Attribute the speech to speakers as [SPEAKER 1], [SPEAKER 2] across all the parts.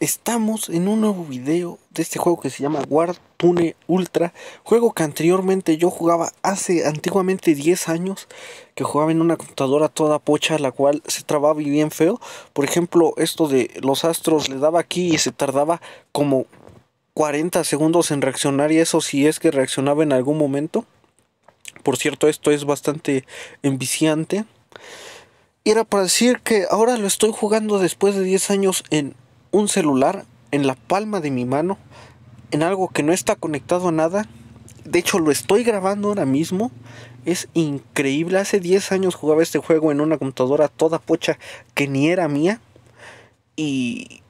[SPEAKER 1] Estamos en un nuevo video de este juego que se llama guard Tune Ultra, juego que anteriormente yo jugaba hace antiguamente 10 años, que jugaba en una computadora toda pocha, la cual se trababa y bien feo. Por ejemplo, esto de los astros le daba aquí y se tardaba como 40 segundos en reaccionar y eso si es que reaccionaba en algún momento. Por cierto, esto es bastante enviciante. Y era para decir que ahora lo estoy jugando después de 10 años en un celular en la palma de mi mano, en algo que no está conectado a nada. De hecho, lo estoy grabando ahora mismo. Es increíble. Hace 10 años jugaba este juego en una computadora toda pocha que ni era mía. Y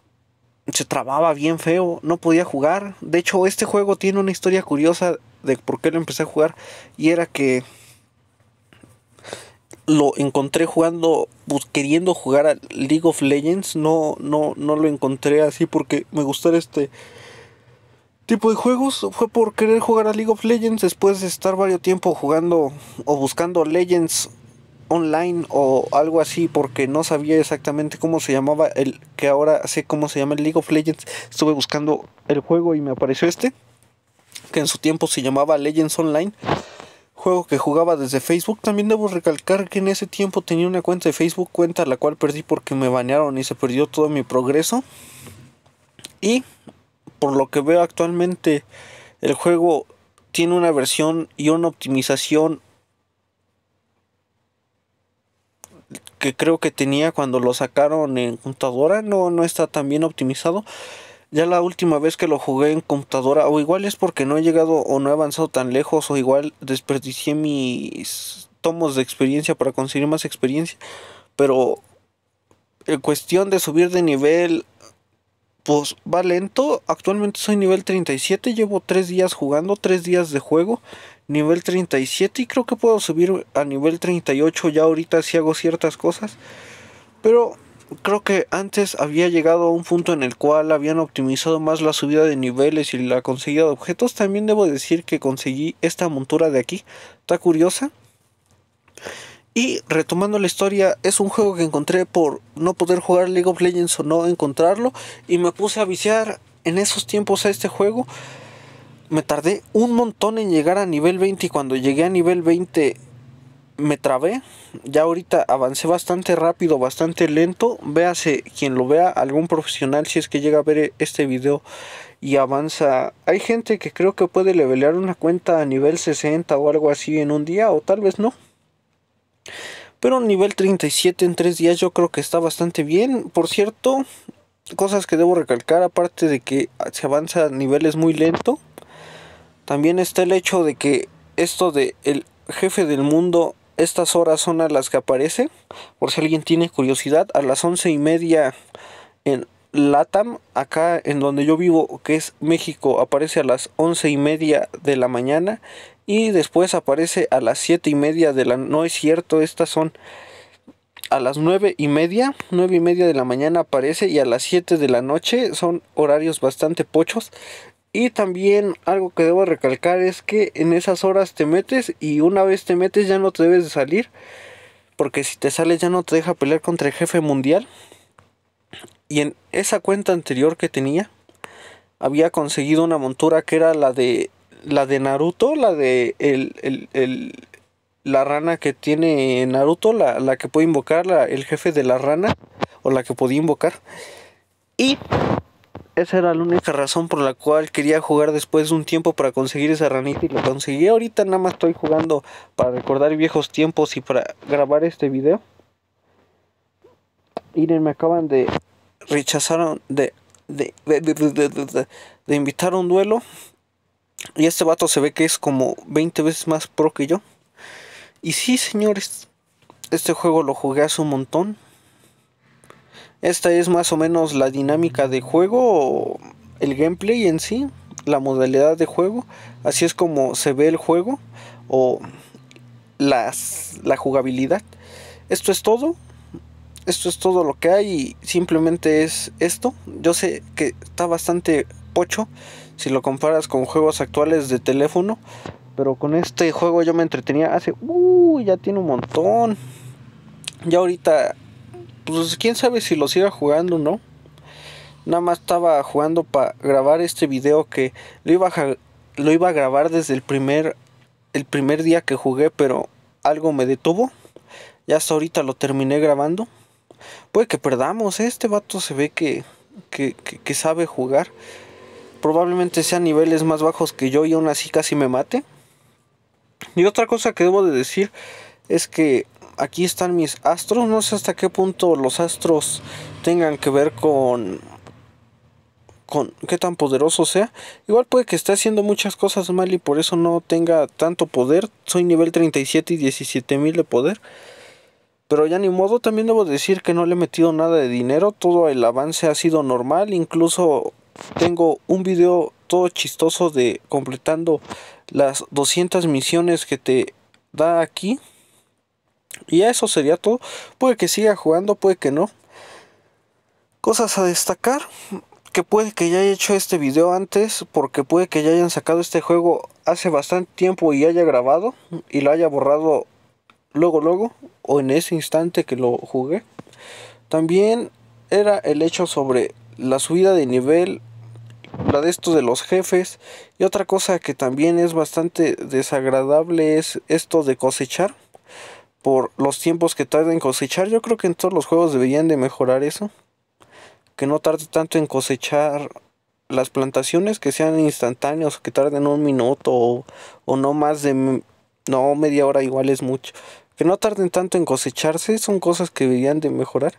[SPEAKER 1] se trababa bien feo. No podía jugar. De hecho, este juego tiene una historia curiosa de por qué lo empecé a jugar. Y era que lo encontré jugando queriendo jugar a League of Legends. No, no, no lo encontré así porque me gustara este tipo de juegos. Fue por querer jugar a League of Legends después de estar varios tiempo jugando o buscando Legends online o algo así porque no sabía exactamente cómo se llamaba el que ahora sé cómo se llama el League of Legends. Estuve buscando el juego y me apareció este que en su tiempo se llamaba Legends Online juego que jugaba desde Facebook. También debo recalcar que en ese tiempo tenía una cuenta de Facebook, cuenta la cual perdí porque me banearon y se perdió todo mi progreso. Y por lo que veo actualmente, el juego tiene una versión y una optimización que creo que tenía cuando lo sacaron en computadora. No, no está tan bien optimizado. Ya la última vez que lo jugué en computadora, o igual es porque no he llegado o no he avanzado tan lejos, o igual desperdicié mis tomos de experiencia para conseguir más experiencia. Pero en cuestión de subir de nivel, pues va lento. Actualmente soy nivel 37, llevo 3 días jugando, 3 días de juego, nivel 37 y creo que puedo subir a nivel 38 ya ahorita si hago ciertas cosas. Pero creo que antes había llegado a un punto en el cual habían optimizado más la subida de niveles y la conseguida de objetos. También debo decir que conseguí esta montura de aquí. Está curiosa. Y retomando la historia, es un juego que encontré por no poder jugar League of Legends o no encontrarlo. Y me puse a viciar en esos tiempos a este juego. Me tardé un montón en llegar a nivel 20 y cuando llegué a nivel 20 me trabé. Ya ahorita avancé bastante rápido, bastante lento. Véase quien lo vea, algún profesional, si es que llega a ver este video y avanza. Hay gente que creo que puede levelear una cuenta a nivel 60 o algo así en un día, o tal vez no. Pero nivel 37 en 3 días yo creo que está bastante bien. Por cierto, cosas que debo recalcar, aparte de que se avanza a niveles muy lento, también está el hecho de que esto de el jefe del mundo estas horas son a las que aparece. Por si alguien tiene curiosidad, a las once y media en LATAM, acá en donde yo vivo, que es México, aparece a las once y media de la mañana y después aparece a las siete y media de la. No es cierto, estas son a las nueve y media, nueve y media de la mañana aparece y a las 7 de la noche son horarios bastante pochos. Y también algo que debo recalcar es que en esas horas te metes y una vez te metes ya no te debes de salir. Porque si te sales ya no te deja pelear contra el jefe mundial. Y en esa cuenta anterior que tenía, había conseguido una montura que era la de la de Naruto, la de el, la rana que tiene Naruto, la, la que puede invocar, el jefe de la rana, o la que podía invocar. Y esa era la única razón por la cual quería jugar después de un tiempo para conseguir esa ranita y lo conseguí. Ahorita nada más estoy jugando para recordar viejos tiempos y para grabar este video. Miren, me acaban de rechazaron de de, de, invitar a un duelo. Y este vato se ve que es como 20 veces más pro que yo. Y sí, señores, este juego lo jugué hace un montón. Esta es más o menos la dinámica de juego, el gameplay en sí, la modalidad de juego. Así es como se ve el juego o las, la jugabilidad. Esto es todo. Esto es todo lo que hay simplemente es esto. Yo sé que está bastante pocho si lo comparas con juegos actuales de teléfono. Pero con este juego yo me entretenía hace... Uy ya tiene un montón. Ya ahorita pues quién sabe si los siga jugando o no. Nada más estaba jugando para grabar este video que lo iba, a, lo iba a grabar desde el primer, el primer día que jugué, pero algo me detuvo. Y hasta ahorita lo terminé grabando. Puede que perdamos, ¿eh? este vato se ve que, que, sabe jugar. Probablemente sea niveles más bajos que yo y aún así casi me mate. Y otra cosa que debo de decir es que aquí están mis astros. No sé hasta qué punto los astros tengan que ver con con qué tan poderoso sea. Igual puede que esté haciendo muchas cosas mal y por eso no tenga tanto poder. Soy nivel 37 y 17 mil de poder. Pero ya ni modo, también debo decir que no le he metido nada de dinero. Todo el avance ha sido normal. Incluso tengo un video todo chistoso de completando las 200 misiones que te da aquí. Y eso sería todo. Puede que siga jugando, puede que no. Cosas a destacar. Que puede que ya haya hecho este video antes. Porque puede que ya hayan sacado este juego hace bastante tiempo y haya grabado. Y lo haya borrado luego, luego. O en ese instante que lo jugué. También era el hecho sobre la subida de nivel. La de esto de los jefes. Y otra cosa que también es bastante desagradable es esto de cosechar por los tiempos que tarda en cosechar. Yo creo que en todos los juegos deberían de mejorar eso. Que no tarde tanto en cosechar las plantaciones, que sean instantáneos, que tarden un minuto o, no más de... No, media hora igual es mucho. Que no tarden tanto en cosecharse, son cosas que deberían de mejorar.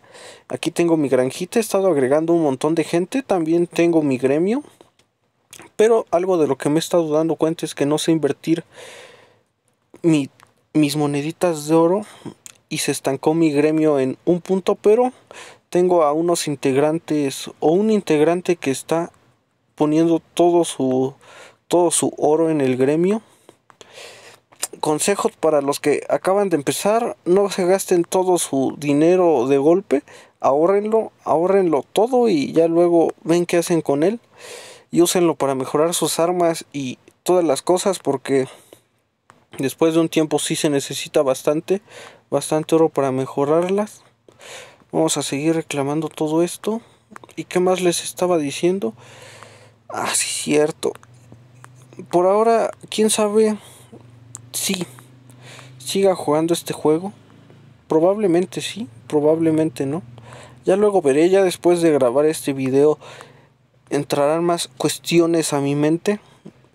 [SPEAKER 1] Aquí tengo mi granjita, he estado agregando un montón de gente, también tengo mi gremio. Pero algo de lo que me he estado dando cuenta es que no sé invertir mi mis moneditas de oro y se estancó mi gremio en un punto, pero tengo a unos integrantes o un integrante que está poniendo todo su todo su oro en el gremio. Consejos para los que acaban de empezar, no se gasten todo su dinero de golpe, ahorrenlo, ahorrenlo todo y ya luego ven qué hacen con él y úsenlo para mejorar sus armas y todas las cosas porque Después de un tiempo sí se necesita bastante, bastante oro para mejorarlas. Vamos a seguir reclamando todo esto. ¿Y qué más les estaba diciendo? Ah, sí, cierto. Por ahora, quién sabe si siga jugando este juego. Probablemente sí, probablemente no. Ya luego veré, ya después de grabar este video, entrarán más cuestiones a mi mente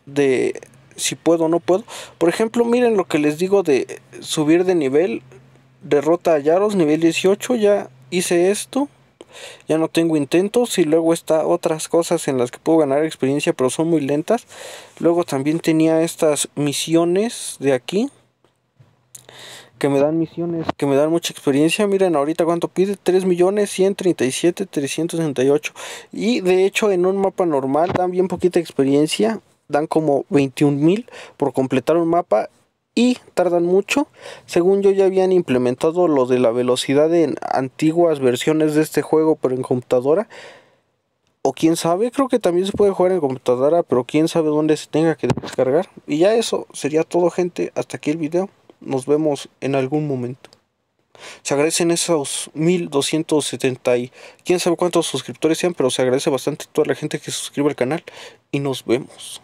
[SPEAKER 1] de si puedo o no puedo. Por ejemplo, miren lo que les digo de subir de nivel. Derrota a Yaros, nivel 18. Ya hice esto. Ya no tengo intentos. Y luego está otras cosas en las que puedo ganar experiencia, pero son muy lentas. Luego también tenía estas misiones de aquí. Que me dan misiones, que me dan mucha experiencia. Miren, ahorita cuánto pide: 3.137.368. Y de hecho, en un mapa normal dan bien poquita experiencia dan como 21.000 por completar un mapa y tardan mucho. Según yo ya habían implementado lo de la velocidad en antiguas versiones de este juego pero en computadora. O quién sabe, creo que también se puede jugar en computadora, pero quién sabe dónde se tenga que descargar. Y ya eso sería todo gente, hasta aquí el video. Nos vemos en algún momento. Se agradecen esos 1270 y quién sabe cuántos suscriptores sean, pero se agradece bastante toda la gente que suscribe al canal y nos vemos.